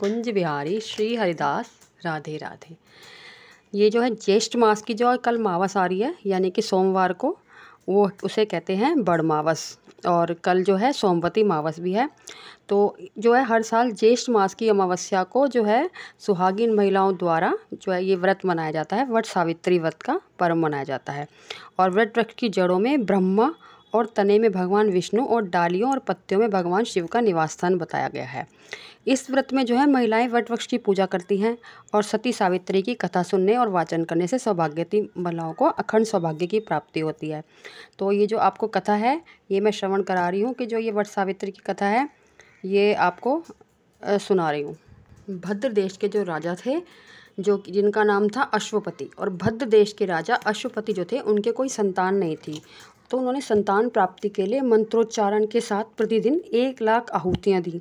कुंज बिहारी श्री हरिदास राधे राधे ये जो है ज्येष्ठ मास की जो कल मावस आ रही है यानी कि सोमवार को वो उसे कहते हैं बड़ मावस और कल जो है सोमवती मावस भी है तो जो है हर साल ज्येष्ठ मास की अमावस्या को जो है सुहागिन महिलाओं द्वारा जो है ये व्रत मनाया जाता है वट सावित्री व्रत का पर्व मनाया जाता है और व्रत वृक्ष की जड़ों में ब्रह्मा और तने में भगवान विष्णु और डालियों और पत्तियों में भगवान शिव का निवास स्थान बताया गया है इस व्रत में जो है महिलाएं वट वृक्ष की पूजा करती हैं और सती सावित्री की कथा सुनने और वाचन करने से सौभाग्य की महिलाओं को अखंड सौभाग्य की प्राप्ति होती है तो ये जो आपको कथा है ये मैं श्रवण करा रही हूँ कि जो ये वट सावित्री की कथा है ये आपको सुना रही हूँ भद्र देश के जो राजा थे जो जिनका नाम था अश्वपति और भद्र देश के राजा अश्वपति जो थे उनके कोई संतान नहीं थी तो उन्होंने संतान प्राप्ति के लिए मंत्रोच्चारण के साथ प्रतिदिन एक लाख आहूतियाँ दी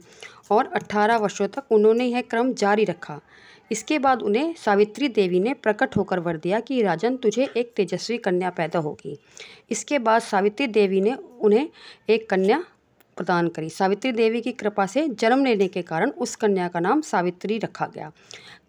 और 18 वर्षों तक उन्होंने यह क्रम जारी रखा इसके बाद उन्हें सावित्री देवी ने प्रकट होकर वर दिया कि राजन तुझे एक तेजस्वी कन्या पैदा होगी इसके बाद सावित्री देवी ने उन्हें एक कन्या प्रदान करी सावित्री देवी की कृपा से जन्म लेने के कारण उस कन्या का नाम सावित्री रखा गया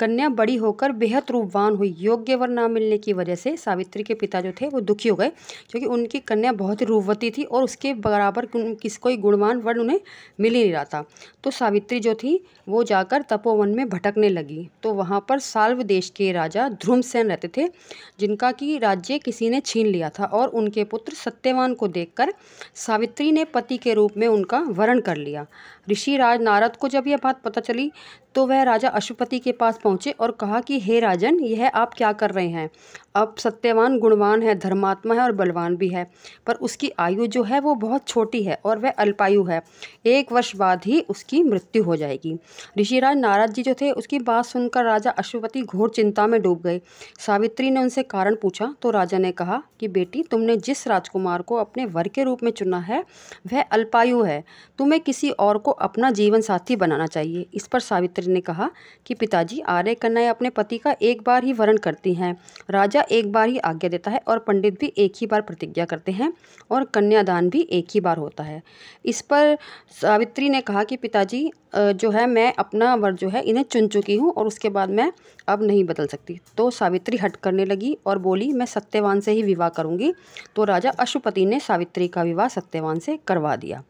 कन्या बड़ी होकर बेहद रूपवान हुई योग्य वर ना मिलने की वजह से सावित्री के पिता जो थे वो दुखी हो गए क्योंकि उनकी कन्या बहुत ही रूपवती थी और उसके बराबर किस कोई गुणवान वर उन्हें मिल ही नहीं रहा था तो सावित्री जो थी वो जाकर तपोवन में भटकने लगी तो वहाँ पर साल्व देश के राजा ध्रुमसेन रहते थे जिनका कि राज्य किसी ने छीन लिया था और उनके पुत्र सत्यवान को देखकर सावित्री ने पति के रूप में उन उनका वरण कर लिया ऋषि राज नारद को जब यह बात पता चली तो वह राजा अशुपति के पास पहुँचे और कहा कि हे राजन यह आप क्या कर रहे हैं अब सत्यवान गुणवान है धर्मात्मा है और बलवान भी है पर उसकी आयु जो है वो बहुत छोटी है और वह अल्पायु है एक वर्ष बाद ही उसकी मृत्यु हो जाएगी ऋषिराज नारद जी जो थे उसकी बात सुनकर राजा अशुपति घोर चिंता में डूब गए सावित्री ने उनसे कारण पूछा तो राजा ने कहा कि बेटी तुमने जिस राजकुमार को अपने वर के रूप में चुना है वह अल्पायु है तुम्हें किसी और को अपना जीवन साथी बनाना चाहिए इस पर सावित्री ने कहा कि पिताजी आर्य कन्या अपने पति का एक बार ही वर्ण करती हैं राजा एक बार ही आज्ञा देता है और पंडित भी एक ही बार प्रतिज्ञा करते हैं और कन्यादान भी एक ही बार होता है इस पर सावित्री ने कहा कि पिताजी जो है मैं अपना वर जो है इन्हें चुन चुकी हूँ और उसके बाद मैं अब नहीं बदल सकती तो सावित्री हट करने लगी और बोली मैं सत्यवान से ही विवाह करूँगी तो राजा अशुपति ने सावित्री का विवाह सत्यवान से करवा दिया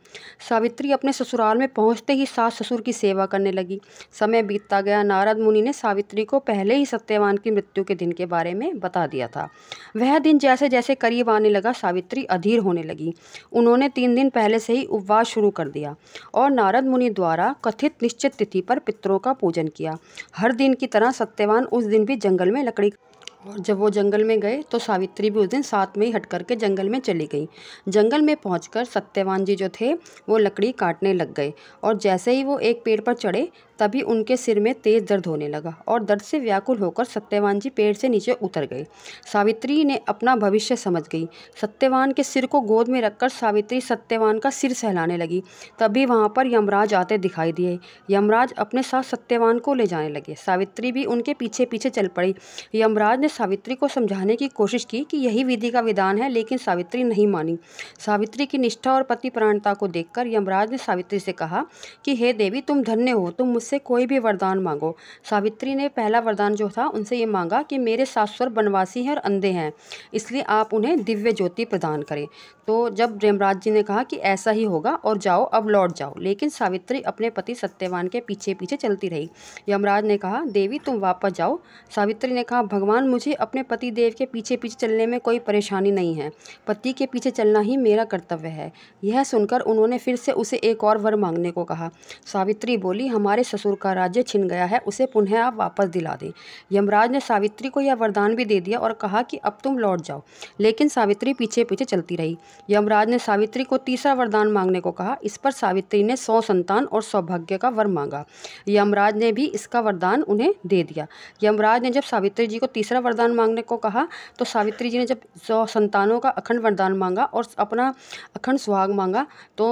सावित्री अपने ससुराल में पहुंचते ही सास ससुर की सेवा करने लगी समय बीतता गया नारद मुनि ने सावित्री को पहले ही सत्यवान की मृत्यु के दिन के बारे में बता दिया था वह दिन जैसे जैसे करीब आने लगा सावित्री अधीर होने लगी उन्होंने तीन दिन पहले से ही उपवास शुरू कर दिया और नारद मुनि द्वारा कथित निश्चित तिथि पर पितरों का पूजन किया हर दिन की तरह सत्यवान उस दिन भी जंगल में लकड़ी और जब वो जंगल में गए तो सावित्री भी उस दिन साथ में ही हट करके जंगल में चली गई जंगल में कर सत्यवान जी जो थे वो लकड़ी काटने लग गए और जैसे ही वो एक पेड़ पर चढ़े तभी उनके सिर में तेज़ दर्द होने लगा और दर्द से व्याकुल होकर सत्यवान जी पेड़ से नीचे उतर गए सावित्री ने अपना भविष्य समझ गई सत्यवान के सिर को गोद में रखकर सावित्री सत्यवान का सिर सहलाने लगी तभी वहाँ पर यमराज आते दिखाई दिए यमराज अपने साथ सत्यवान को ले जाने लगे सावित्री भी उनके पीछे पीछे चल पड़ी यमराज ने सावित्री को समझाने की कोशिश की कि यही विधि का विधान है लेकिन सावित्री नहीं मानी सावित्री की निष्ठा और पति प्राणता को देखकर यमराज ने सावित्री से कहा कि हे देवी तुम धन्य हो तुम मुझसे कोई भी वरदान मांगो सावित्री ने पहला वरदान जो था उनसे ये मांगा कि मेरे सासुर वनवासी हैं और अंधे हैं इसलिए आप उन्हें दिव्य ज्योति प्रदान करें तो जब यमराज जी ने कहा कि ऐसा ही होगा और जाओ अब लौट जाओ लेकिन सावित्री अपने पति सत्यवान के पीछे पीछे चलती रही यमराज ने कहा देवी तुम वापस जाओ सावित्री ने कहा भगवान मुझे अपने पति देव के पीछे पीछे चलने में कोई परेशानी नहीं है पति के पीछे चलना ही मेरा कर्तव्य है यह सुनकर उन्होंने फिर से उसे एक और वर मांगने को कहा सावित्री बोली हमारे ससुर का राज्य छिन गया है उसे पुनः आप वापस दिला दें यमराज ने सावित्री को यह वरदान भी दे दिया और कहा कि अब तुम लौट जाओ लेकिन सावित्री पीछे पीछे चलती रही यमराज ने सावित्री को तीसरा वरदान मांगने को कहा इस पर सावित्री ने सौ संतान और सौभाग्य का वर मांगा यमराज ने भी इसका वरदान उन्हें दे दिया यमराज ने जब सावित्री जी को तीसरा वरदान मांगने को कहा तो सावित्री जी ने जब सौ संतानों का अखंड वरदान मांगा और अपना अखंड सुहाग मांगा तो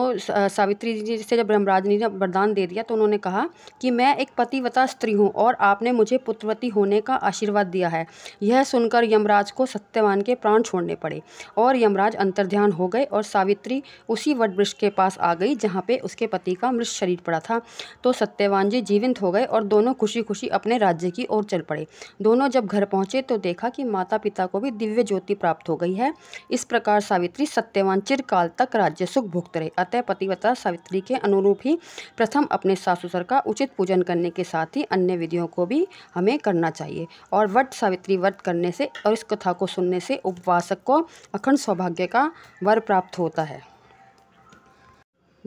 सावित्री जी से जब ब्रह्मराज ने वरदान दे दिया तो उन्होंने कहा कि मैं एक पतिवता स्त्री हूँ और आपने मुझे पुत्रवती होने का आशीर्वाद दिया है यह सुनकर यमराज को सत्यवान के प्राण छोड़ने पड़े और यमराज अंतर्ध्यान हो गए और सावित्री उसी वृक्ष के पास आ गई जहाँ पे उसके पति का मृत शरीर पड़ा था तो सत्यवान जी जीवित हो गए और दोनों खुशी खुशी अपने राज्य की ओर चल पड़े दोनों जब घर पहुँचे तो देखा कि माता पिता को भी दिव्य ज्योति प्राप्त हो गई है इस प्रकार सावित्री सत्यवान चिरकाल तक राज्य सुख भुक्त रहे अतः पतिव्रता सावित्री के अनुरूप ही प्रथम अपने सासुसर का उचित पूजन करने के साथ ही अन्य विधियों को भी हमें करना चाहिए और व्रत सावित्री व्रत करने से और इस कथा को सुनने से उपवासक को अखंड सौभाग्य का वर प्राप्त होता है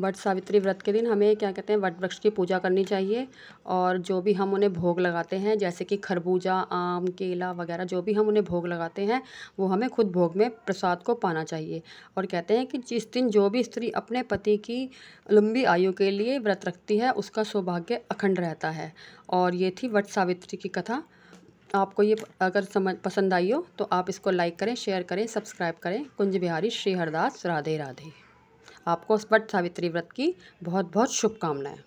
वट सावित्री व्रत के दिन हमें क्या कहते हैं वट वृक्ष की पूजा करनी चाहिए और जो भी हम उन्हें भोग लगाते हैं जैसे कि खरबूजा आम केला वगैरह जो भी हम उन्हें भोग लगाते हैं वो हमें खुद भोग में प्रसाद को पाना चाहिए और कहते हैं कि जिस दिन जो भी स्त्री अपने पति की लंबी आयु के लिए व्रत रखती है उसका सौभाग्य अखंड रहता है और ये थी वट सावित्री की कथा आपको ये अगर समझ पसंद आई हो तो आप इसको लाइक करें शेयर करें सब्सक्राइब करें कुंज बिहारी श्री हरदास राधे राधे आपको स्पट सावित्री व्रत की बहुत बहुत शुभकामनाएं